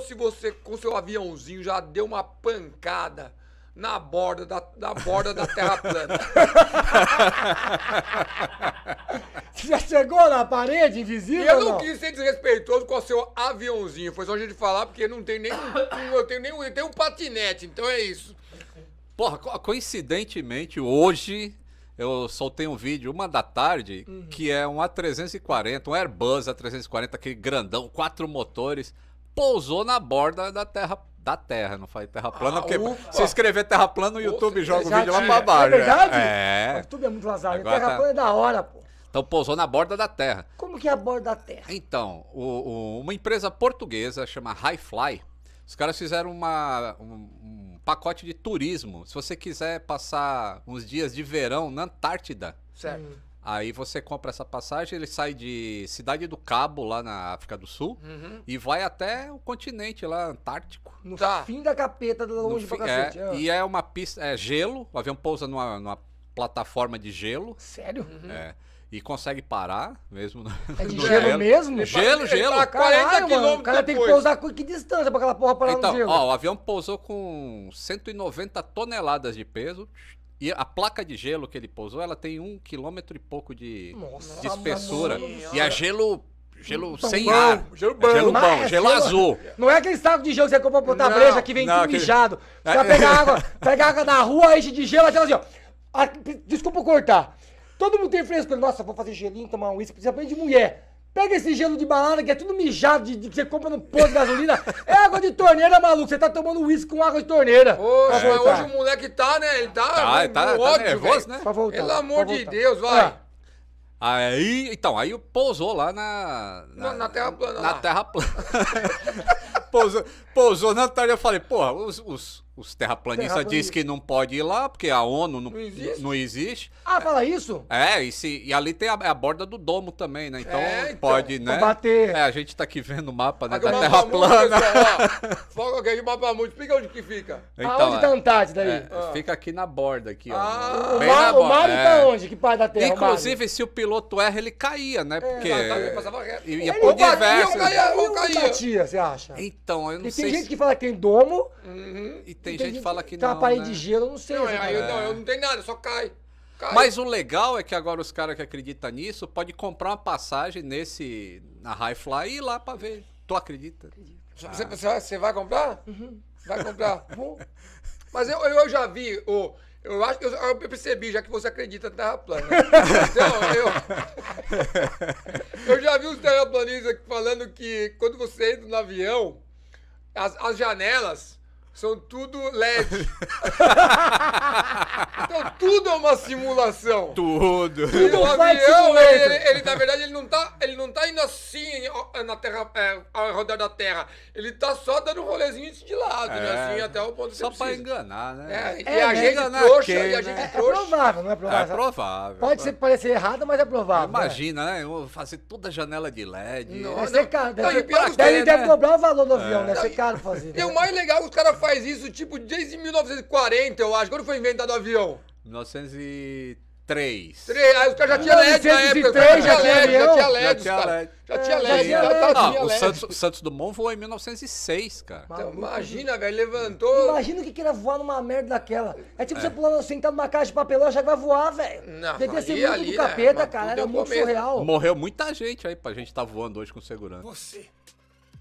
se você com seu aviãozinho já deu uma pancada na borda da, na borda da terra plana. Você já chegou na parede invisível? E eu não, não, quis ser desrespeitoso com o seu aviãozinho. Foi só a gente falar porque não tem nem. eu tenho nem eu tenho um patinete, então é isso. Porra, coincidentemente, hoje eu soltei um vídeo, uma da tarde, uhum. que é um A340, um Airbus A340, aquele grandão, quatro motores pousou na borda da terra da Terra, não faz Terra plana, ah, porque se escrever Terra plana, o YouTube joga o vídeo lá pra é baixo. É verdade? É. O YouTube é muito lazado. Agora terra tá... plana é da hora, pô. Então pousou na borda da Terra. Como que é a borda da Terra? Então, o, o, uma empresa portuguesa chama Highfly, os caras fizeram uma, um, um, pacote de turismo. Se você quiser passar uns dias de verão na Antártida, certo. Aí você compra essa passagem, ele sai de Cidade do Cabo, lá na África do Sul, uhum. e vai até o continente lá, Antártico. No tá. fim da capeta, longe fim, pra é, cacete. É, é. E é uma pista, é gelo, o avião pousa numa, numa plataforma de gelo. Sério? Uhum. É e consegue parar mesmo. No, é de gelo, gelo, mesmo? Tá gelo, gelo. Tá 40 Caralho, quilômetros. O cara depois. tem que pousar com que distância pra aquela porra parar então, no gelo? Ó, o avião pousou com 190 toneladas de peso. E a placa de gelo que ele pousou, ela tem um quilômetro e pouco de, nossa, de espessura. E a é gelo Gelo sem bom, ar. Gelo bom. É gelo, bom ah, é gelo azul. Não é aquele saco de gelo que você compra pra breja que vem não, tudo mijado. Você vai ah, pegar é. água, pega água na rua, enche de gelo, até assim, ó. Ah, desculpa cortar. Todo mundo tem fresco. Nossa, vou fazer gelinho, tomar um uísque. bem de mulher. Pega esse gelo de balada que é tudo mijado, de, de, que você compra no posto de gasolina. É água de torneira, maluco. Você tá tomando uísque com água de torneira. Poxa, hoje o moleque tá, né? Ele tá, tá, no, tá, tá, ódio, tá nervoso, véio. né? Pra voltar, Pelo amor de Deus, vai. Ah. Aí, então, aí pousou lá na... Na, na terra plana. Na lá. terra plana. pousou, pousou na tarde, eu falei, porra, os, os os terraplanistas Terraplanista. dizem que não pode ir lá, porque a ONU não, não, existe. Não existe. Ah, fala isso? É, é e, se, e ali tem a, é a, borda do domo também, né? Então, é, então pode, né? Bater. É, a gente tá aqui vendo o mapa né, da Terra plana. alguém de mapa é muito. fica onde que fica. Então, Aonde tá é, tá a Antártida aí? É, ah. Fica aqui na borda, aqui, ó. Ah, bem o, mar, na tá então, onde? Que parte da Terra? Inclusive, se o piloto erra, ele caía, né? Porque... Ele ia por diversos... Caía, caía. Você acha? Então, eu não sei... tem gente que fala que tem domo... Uhum. E tem tem, gente que fala que não. Tem uma parede né? de gelo, eu não sei. Não, aí, é. não, eu não tenho nada, só cai. Cai. Mas o legal é que agora os caras que acreditam nisso podem comprar uma passagem nesse na Fly e ir lá para ver. Tu acredita? Você, ah. você, vai comprar? Uhum. Vai comprar. Mas eu, eu já vi o eu acho que eu, eu, percebi, já que você acredita na Terra plana. Então, eu, eu já vi os terraplanistas falando que quando você entra no avião, as, as janelas são tudo LED. então tudo é uma simulação. Tudo. tudo é o avião, ele, ele, ele, na verdade, ele não tá, ele não tá indo assim na terra, é, ao redor da Terra. Ele tá só dando um rolezinho de lado, né? é. né? Assim, até o ponto que Só pra enganar, né? É, é né? e, a gente trouxa, quem, e a gente né? É trouxa. É provável, não é provável? É provável. Pode é ser, parecer errado, mas é provável. Né? Imagina, né? Eu fazer toda a janela de LED. Não, deve ser caro. Deve, não, deve, deve, deve cobrar o valor do avião, né? Deve ser caro fazer. E o mais legal, os caras faz isso, tipo, desde 1940, eu acho. Quando foi inventado o avião? 1903. 3, aí os caras já tinham LED na época. 1903 já tinha LED, já tinha LED, Já tinha LED, já tinha LED. O Santos Dumont voou em 1906, cara. Então, imagina, velho, levantou... Imagina o que era voar numa merda daquela. É tipo você pulando, sentado numa caixa de papelão, achar que vai voar, velho. Devia ser muito do capeta, né? cara. Era é muito surreal. Morreu muita gente aí pra gente estar tá voando hoje com segurança. Você...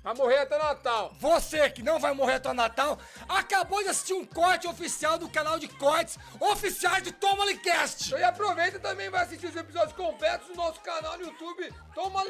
Vai morrer até Natal. Você que não vai morrer até Natal, acabou de assistir um corte oficial do canal de cortes oficiais de Toma E aproveita também vai assistir os episódios completos do nosso canal no YouTube Toma